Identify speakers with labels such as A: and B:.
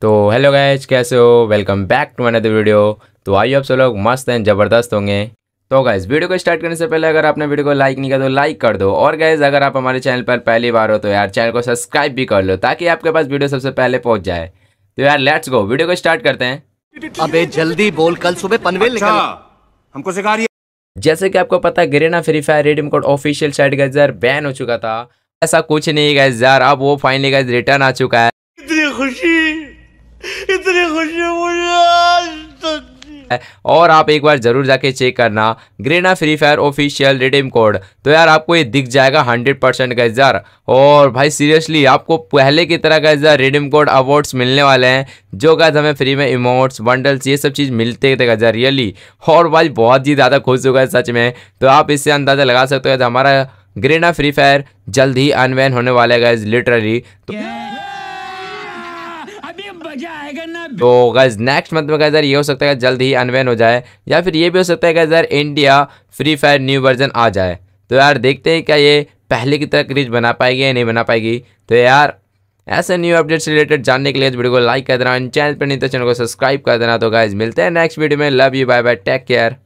A: तो hello guys कैसे हो welcome back to another video तो आइए आप सब लोग मस्त हैं ज़बरदस्त होंगे तो गाइज वीडियो को स्टार्ट करने से पहले अगर आपने वीडियो को लाइक नहीं किया तो लाइक कर दो और गाइज अगर आप हमारे चैनल पर पहली बार हो तो यार चैनल को सब्सक्राइब भी कर लो ताकि आपके पास वीडियो सबसे पहले पहुंच जाए तो यार लेट्स गो वीडियो को स्टार्ट करते हैं अबे जल्दी बोल कल सुबह पनवेल अच्छा, हमको सिखा रही जैसे कि आपको पता है Garena Free Fire redeem code official site guys यार बैन हो चुका था ऐसा कुछ नहीं गाइज यार अब वो फाइनली गाइज रिटर्न आ चुका है
B: खुशी कितनी खुशी मुझे आज तक
A: और आप एक बार जरूर जाके चेक करना Garena Free Fire official redeem code तो यार आपको ये दिख जाएगा हंड्रेड परसेंट गैस यार और भाई सीरियसली आपको पहले की तरह का यार रिडीम कोड अवार्ड्स मिलने वाले हैं जो गैस हमें फ्री में इमोट्स बंडल्स ये सब चीज़ मिलते थे गैस रियली और भाई बहुत ही ज़्यादा खुश हो गए सच में तो आप इससे अंदाज़ा लगा सकते हो हमारा ग्रेना फ्री फायर जल्द ही अनवैन होने वाला है गैज लिटरली तो yeah. तो गैस नेक्स्ट मंथ में गैस ये हो सकता है जल्द ही अनवेन हो जाए या फिर ये भी हो सकता है guys India Free Fire new version आ जाए तो यार देखते हैं क्या ये पहले की तरह क्रीज बना पाएगी या नहीं बना पाएगी तो यार ऐसे न्यू अपडेट्स रिलेटेड जानने के लिए इस वीडियो को लाइक कर देना चैनल पर नहीं तो चैनल को सब्सक्राइब कर देना तो गाइज मिलते हैं नेक्स्ट वीडियो में love you bye bye take care